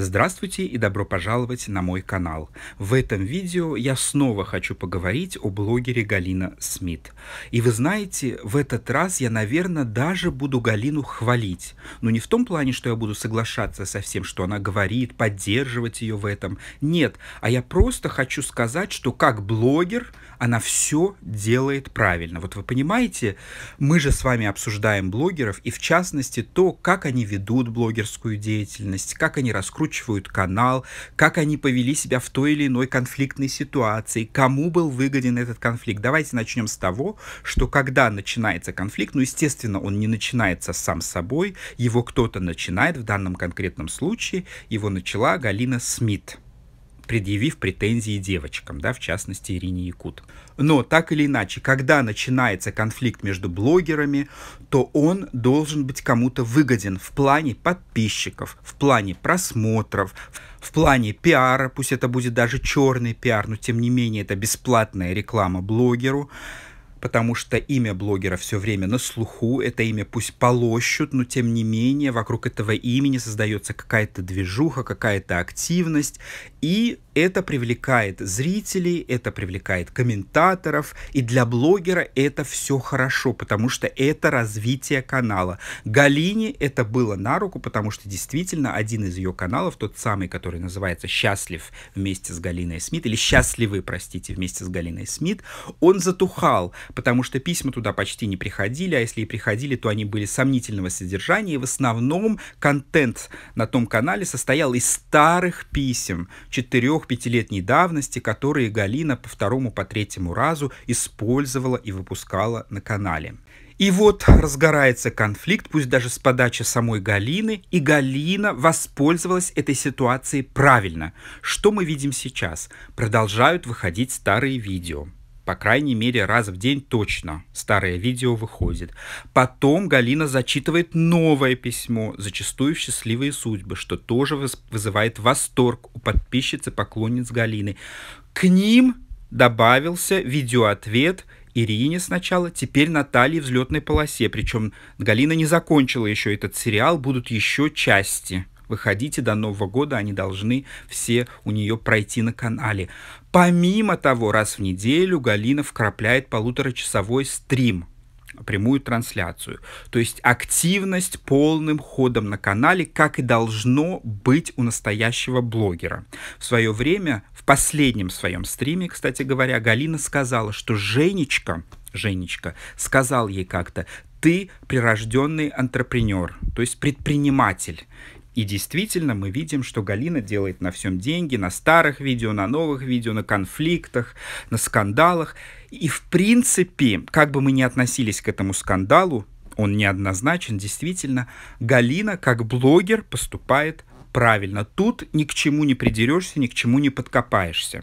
Здравствуйте и добро пожаловать на мой канал. В этом видео я снова хочу поговорить о блогере Галина Смит. И вы знаете, в этот раз я, наверное, даже буду Галину хвалить. Но не в том плане, что я буду соглашаться со всем, что она говорит, поддерживать ее в этом. Нет, а я просто хочу сказать, что как блогер она все делает правильно. Вот вы понимаете, мы же с вами обсуждаем блогеров и в частности то, как они ведут блогерскую деятельность, как они раскручивают прокручивают канал, как они повели себя в той или иной конфликтной ситуации, кому был выгоден этот конфликт. Давайте начнем с того, что когда начинается конфликт, ну, естественно, он не начинается сам собой, его кто-то начинает, в данном конкретном случае его начала Галина Смит предъявив претензии девочкам, да, в частности Ирине Якут. Но так или иначе, когда начинается конфликт между блогерами, то он должен быть кому-то выгоден в плане подписчиков, в плане просмотров, в плане пиара, пусть это будет даже черный пиар, но тем не менее это бесплатная реклама блогеру потому что имя блогера все время на слуху, это имя пусть полощут, но тем не менее вокруг этого имени создается какая-то движуха, какая-то активность, и это привлекает зрителей, это привлекает комментаторов, и для блогера это все хорошо, потому что это развитие канала. Галине это было на руку, потому что действительно один из ее каналов, тот самый, который называется «Счастлив вместе с Галиной Смит», или «Счастливы, простите, вместе с Галиной Смит», он затухал, потому что письма туда почти не приходили, а если и приходили, то они были сомнительного содержания, и в основном контент на том канале состоял из старых писем, четырех пятилетней давности, которые Галина по второму, по третьему разу использовала и выпускала на канале. И вот разгорается конфликт, пусть даже с подачи самой Галины, и Галина воспользовалась этой ситуацией правильно. Что мы видим сейчас? Продолжают выходить старые видео по крайней мере, раз в день точно старое видео выходит. Потом Галина зачитывает новое письмо, зачастую в «Счастливые судьбы», что тоже вызывает восторг у подписчицы поклонниц Галины. К ним добавился видеоответ Ирине сначала, теперь Наталье в взлетной полосе. Причем Галина не закончила еще этот сериал, будут еще части выходите до Нового года, они должны все у нее пройти на канале. Помимо того, раз в неделю Галина вкрапляет полуторачасовой стрим прямую трансляцию. То есть активность полным ходом на канале, как и должно быть у настоящего блогера. В свое время, в последнем своем стриме, кстати говоря, Галина сказала, что Женечка, Женечка сказал ей как-то, ты прирожденный антрепренер, то есть предприниматель. И действительно мы видим, что Галина делает на всем деньги, на старых видео, на новых видео, на конфликтах, на скандалах. И в принципе, как бы мы ни относились к этому скандалу, он неоднозначен, действительно, Галина как блогер поступает правильно. Тут ни к чему не придерешься, ни к чему не подкопаешься.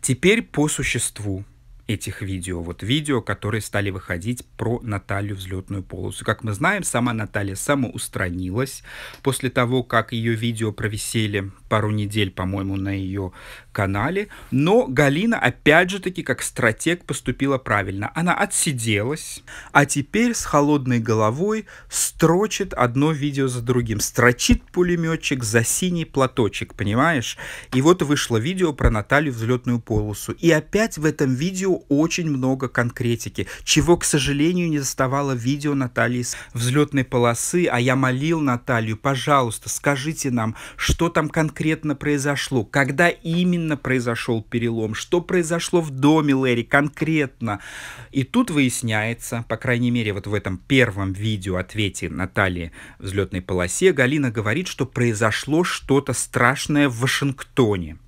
Теперь по существу этих видео, вот видео, которые стали выходить про Наталью взлетную полосу. Как мы знаем, сама Наталья самоустранилась после того, как ее видео провисели пару недель, по-моему, на ее канале. Но Галина, опять же таки, как стратег поступила правильно. Она отсиделась, а теперь с холодной головой строчит одно видео за другим. Строчит пулеметчик за синий платочек, понимаешь? И вот вышло видео про Наталью взлетную полосу. И опять в этом видео очень много конкретики, чего, к сожалению, не заставало видео Натальи с взлетной полосы, а я молил Наталью, пожалуйста, скажите нам, что там конкретно произошло, когда именно произошел перелом, что произошло в доме Лэри конкретно. И тут выясняется, по крайней мере, вот в этом первом видео ответе Натальи взлетной полосе, Галина говорит, что произошло что-то страшное в Вашингтоне.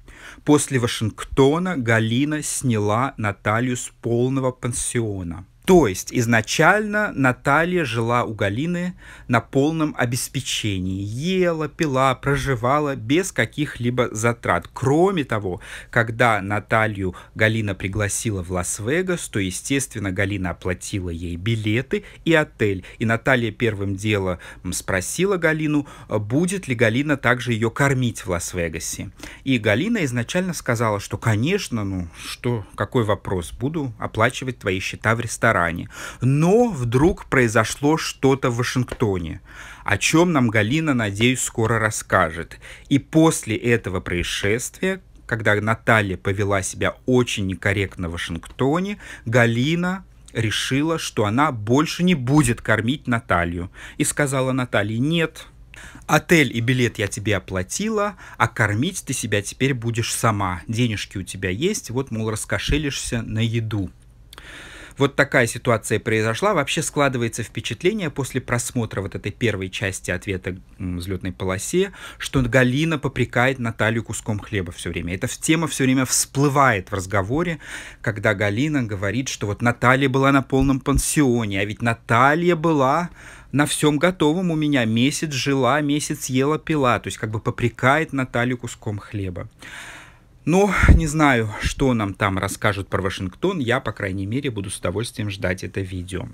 После Вашингтона Галина сняла Наталью с полного пансиона. То есть изначально Наталья жила у Галины на полном обеспечении, ела, пила, проживала без каких-либо затрат. Кроме того, когда Наталью Галина пригласила в Лас-Вегас, то, естественно, Галина оплатила ей билеты и отель. И Наталья первым делом спросила Галину, э, будет ли Галина также ее кормить в Лас-Вегасе. И Галина изначально сказала, что, конечно, ну что, какой вопрос, буду оплачивать твои счета в ресторане ресторане. Но вдруг произошло что-то в Вашингтоне, о чем нам Галина, надеюсь, скоро расскажет. И после этого происшествия, когда Наталья повела себя очень некорректно в Вашингтоне, Галина решила, что она больше не будет кормить Наталью. И сказала Наталье, нет, Отель и билет я тебе оплатила, а кормить ты себя теперь будешь сама. Денежки у тебя есть, вот, мол, раскошелишься на еду. Вот такая ситуация произошла. Вообще складывается впечатление после просмотра вот этой первой части ответа взлетной полосе, что Галина попрекает Наталью куском хлеба все время. Эта тема все время всплывает в разговоре, когда Галина говорит, что вот Наталья была на полном пансионе, а ведь Наталья была на всем готовом у меня. Месяц жила, месяц ела, пила. То есть как бы попрекает Наталью куском хлеба. Но не знаю, что нам там расскажут про Вашингтон, я, по крайней мере, буду с удовольствием ждать это видео.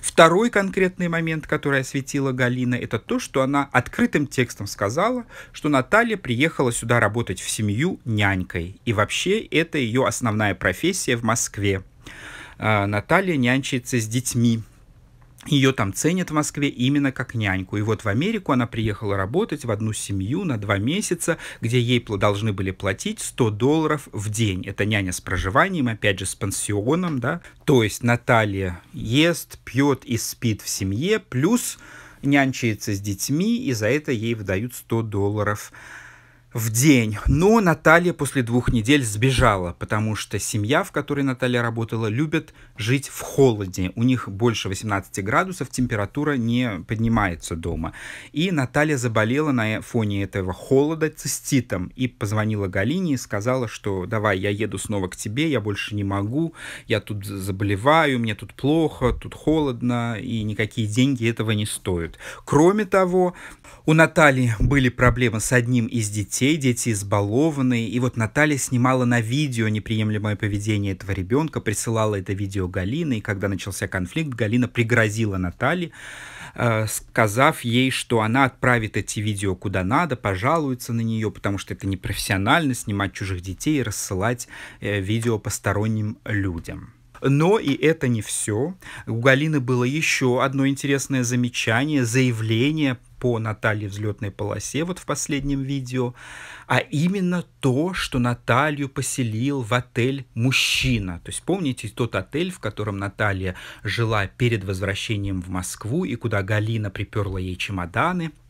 Второй конкретный момент, который осветила Галина, это то, что она открытым текстом сказала, что Наталья приехала сюда работать в семью нянькой. И вообще это ее основная профессия в Москве. А, Наталья нянчится с детьми, ее там ценят в Москве именно как няньку. И вот в Америку она приехала работать в одну семью на два месяца, где ей должны были платить 100 долларов в день. Это няня с проживанием, опять же, с пансионом, да. То есть Наталья ест, пьет и спит в семье, плюс нянчается с детьми, и за это ей выдают 100 долларов в день. Но Наталья после двух недель сбежала, потому что семья, в которой Наталья работала, любит жить в холоде. У них больше 18 градусов, температура не поднимается дома. И Наталья заболела на фоне этого холода циститом и позвонила Галине и сказала, что давай, я еду снова к тебе, я больше не могу, я тут заболеваю, мне тут плохо, тут холодно, и никакие деньги этого не стоят. Кроме того, у Натальи были проблемы с одним из детей, детей, дети избалованные. И вот Наталья снимала на видео неприемлемое поведение этого ребенка, присылала это видео Галине, и когда начался конфликт, Галина пригрозила Наталье, э, сказав ей, что она отправит эти видео куда надо, пожалуется на нее, потому что это непрофессионально снимать чужих детей и рассылать э, видео посторонним людям. Но и это не все. У Галины было еще одно интересное замечание, заявление по Наталье в взлетной полосе вот в последнем видео, а именно то, что Наталью поселил в отель мужчина. То есть помните тот отель, в котором Наталья жила перед возвращением в Москву и куда Галина приперла ей чемоданы –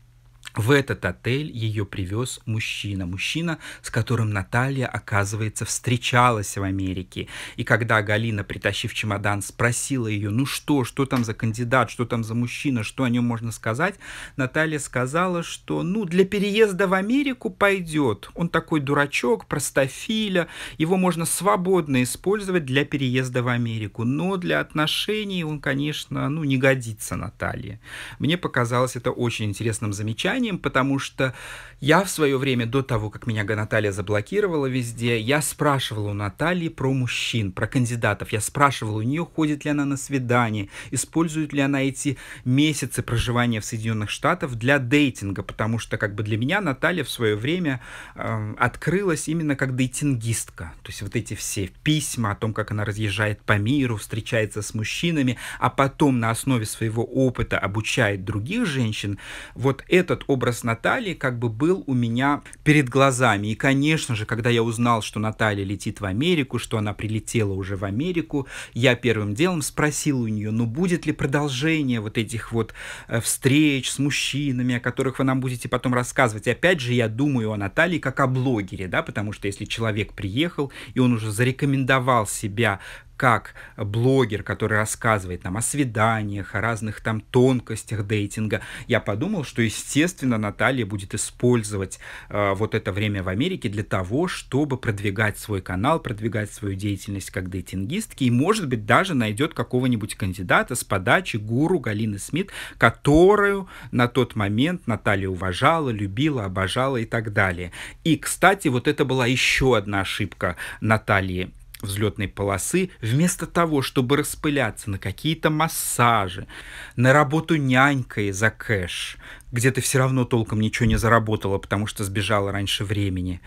в этот отель ее привез мужчина. Мужчина, с которым Наталья, оказывается, встречалась в Америке. И когда Галина, притащив чемодан, спросила ее, ну что, что там за кандидат, что там за мужчина, что о нем можно сказать, Наталья сказала, что ну для переезда в Америку пойдет. Он такой дурачок, простофиля, его можно свободно использовать для переезда в Америку. Но для отношений он, конечно, ну не годится Наталье. Мне показалось это очень интересным замечанием, вниманием, потому что я в свое время, до того, как меня Наталья заблокировала везде, я спрашивал у Натальи про мужчин, про кандидатов. Я спрашивал у нее, ходит ли она на свидание, использует ли она эти месяцы проживания в Соединенных Штатах для дейтинга, потому что как бы для меня Наталья в свое время э, открылась именно как дейтингистка. То есть вот эти все письма о том, как она разъезжает по миру, встречается с мужчинами, а потом на основе своего опыта обучает других женщин. Вот этот опыт образ Натальи как бы был у меня перед глазами. И, конечно же, когда я узнал, что Наталья летит в Америку, что она прилетела уже в Америку, я первым делом спросил у нее, ну будет ли продолжение вот этих вот э, встреч с мужчинами, о которых вы нам будете потом рассказывать. И опять же, я думаю о Наталье как о блогере, да, потому что если человек приехал, и он уже зарекомендовал себя как блогер, который рассказывает нам о свиданиях, о разных там тонкостях дейтинга, я подумал, что, естественно, Наталья будет использовать э, вот это время в Америке для того, чтобы продвигать свой канал, продвигать свою деятельность как дейтингистки, и, может быть, даже найдет какого-нибудь кандидата с подачи гуру Галины Смит, которую на тот момент Наталья уважала, любила, обожала и так далее. И, кстати, вот это была еще одна ошибка Натальи взлетной полосы, вместо того, чтобы распыляться на какие-то массажи, на работу нянькой за кэш, где ты все равно толком ничего не заработала, потому что сбежала раньше времени.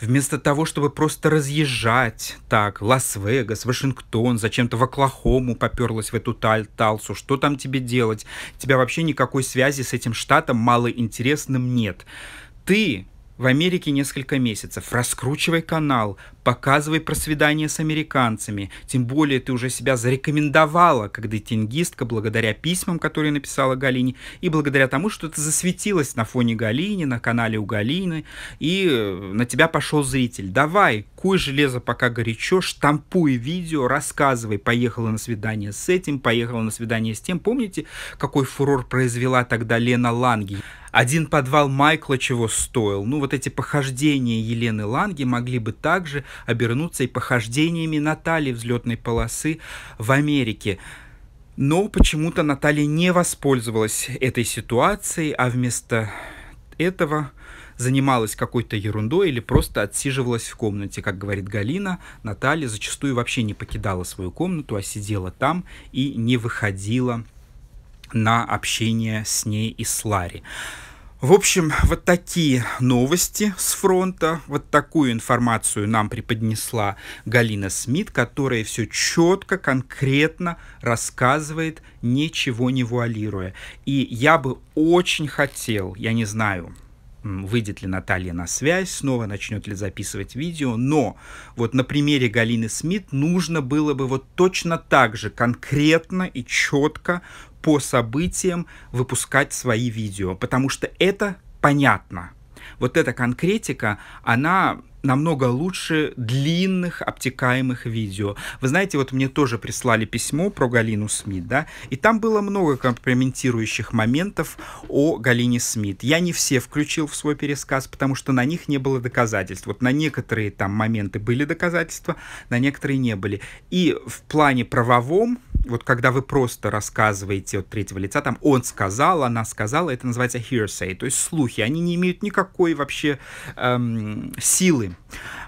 Вместо того, чтобы просто разъезжать так, Лас-Вегас, Вашингтон, зачем-то в Оклахому поперлась в эту таль Талсу, что там тебе делать? Тебя вообще никакой связи с этим штатом малоинтересным нет. Ты в Америке несколько месяцев. Раскручивай канал, показывай про свидание с американцами. Тем более ты уже себя зарекомендовала, как дейтингистка, благодаря письмам, которые написала Галине, и благодаря тому, что ты засветилась на фоне Галины, на канале у Галины, и э, на тебя пошел зритель. Давай, куй железо пока горячо, штампуй видео, рассказывай. Поехала на свидание с этим, поехала на свидание с тем. Помните, какой фурор произвела тогда Лена Ланги? Один подвал Майкла чего стоил. Ну, вот эти похождения Елены Ланги могли бы также обернуться и похождениями Натальи взлетной полосы в Америке. Но почему-то Наталья не воспользовалась этой ситуацией, а вместо этого занималась какой-то ерундой или просто отсиживалась в комнате. Как говорит Галина, Наталья зачастую вообще не покидала свою комнату, а сидела там и не выходила на общение с ней и с Ларри. В общем, вот такие новости с фронта, вот такую информацию нам преподнесла Галина Смит, которая все четко, конкретно рассказывает, ничего не вуалируя. И я бы очень хотел, я не знаю, выйдет ли Наталья на связь, снова начнет ли записывать видео, но вот на примере Галины Смит нужно было бы вот точно так же конкретно и четко по событиям выпускать свои видео, потому что это понятно. Вот эта конкретика, она намного лучше длинных обтекаемых видео. Вы знаете, вот мне тоже прислали письмо про Галину Смит, да, и там было много компрометирующих моментов о Галине Смит. Я не все включил в свой пересказ, потому что на них не было доказательств. Вот на некоторые там моменты были доказательства, на некоторые не были. И в плане правовом вот когда вы просто рассказываете от третьего лица, там он сказал, она сказала, это называется hearsay, то есть слухи, они не имеют никакой вообще эм, силы.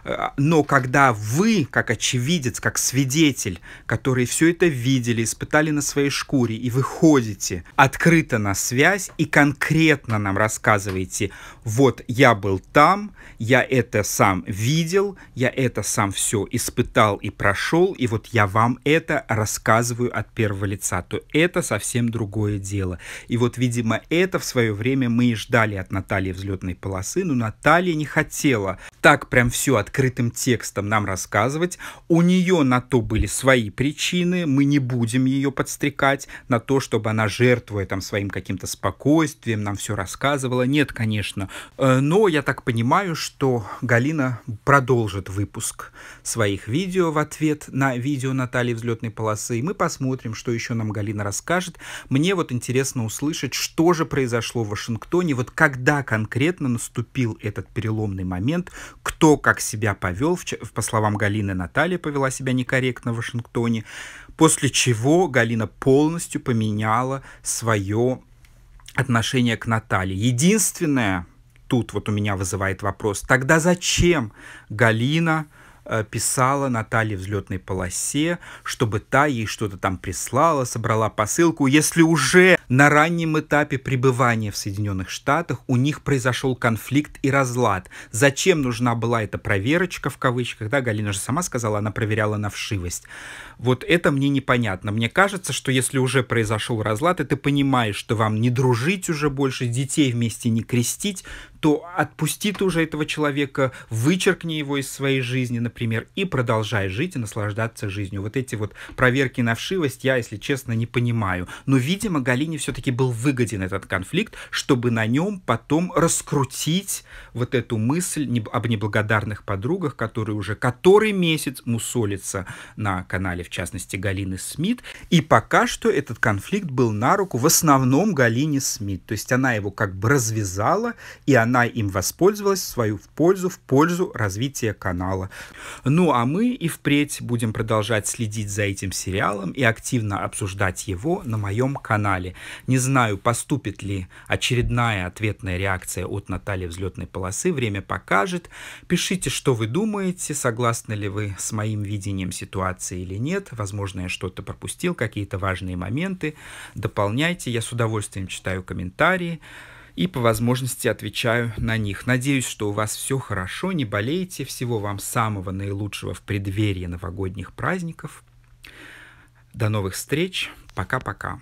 Э, но когда вы, как очевидец, как свидетель, которые все это видели, испытали на своей шкуре, и выходите открыто на связь и конкретно нам рассказываете, вот я был там, я это сам видел, я это сам все испытал и прошел, и вот я вам это рассказываю от первого лица, то это совсем другое дело. И вот, видимо, это в свое время мы и ждали от Натальи взлетной полосы, но Наталья не хотела так прям все открыть открытым текстом нам рассказывать. У нее на то были свои причины, мы не будем ее подстрекать на то, чтобы она, жертвуя там своим каким-то спокойствием, нам все рассказывала. Нет, конечно. Э, но я так понимаю, что Галина продолжит выпуск своих видео в ответ на видео Натальи взлетной полосы, и мы посмотрим, что еще нам Галина расскажет. Мне вот интересно услышать, что же произошло в Вашингтоне, вот когда конкретно наступил этот переломный момент, кто как себя себя повел, по словам Галины, Наталья повела себя некорректно в Вашингтоне, после чего Галина полностью поменяла свое отношение к Наталье. Единственное, тут вот у меня вызывает вопрос, тогда зачем Галина Э, писала Наталье в взлетной полосе, чтобы та ей что-то там прислала, собрала посылку. Если уже на раннем этапе пребывания в Соединенных Штатах у них произошел конфликт и разлад, зачем нужна была эта проверочка в кавычках, да, Галина же сама сказала, она проверяла на вшивость. Вот это мне непонятно. Мне кажется, что если уже произошел разлад, и ты понимаешь, что вам не дружить уже больше, детей вместе не крестить, то отпусти ты уже этого человека, вычеркни его из своей жизни, например, и продолжай жить и наслаждаться жизнью. Вот эти вот проверки на вшивость я, если честно, не понимаю. Но, видимо, Галине все-таки был выгоден этот конфликт, чтобы на нем потом раскрутить вот эту мысль об неблагодарных подругах, которые уже который месяц мусолится на канале, в частности, Галины Смит. И пока что этот конфликт был на руку в основном Галине Смит. То есть она его как бы развязала, и она она им воспользовалась в свою в пользу, в пользу развития канала. Ну а мы и впредь будем продолжать следить за этим сериалом и активно обсуждать его на моем канале. Не знаю, поступит ли очередная ответная реакция от Натальи взлетной полосы, время покажет. Пишите, что вы думаете, согласны ли вы с моим видением ситуации или нет. Возможно, я что-то пропустил, какие-то важные моменты. Дополняйте, я с удовольствием читаю комментарии и по возможности отвечаю на них. Надеюсь, что у вас все хорошо, не болеете. Всего вам самого наилучшего в преддверии новогодних праздников. До новых встреч. Пока-пока.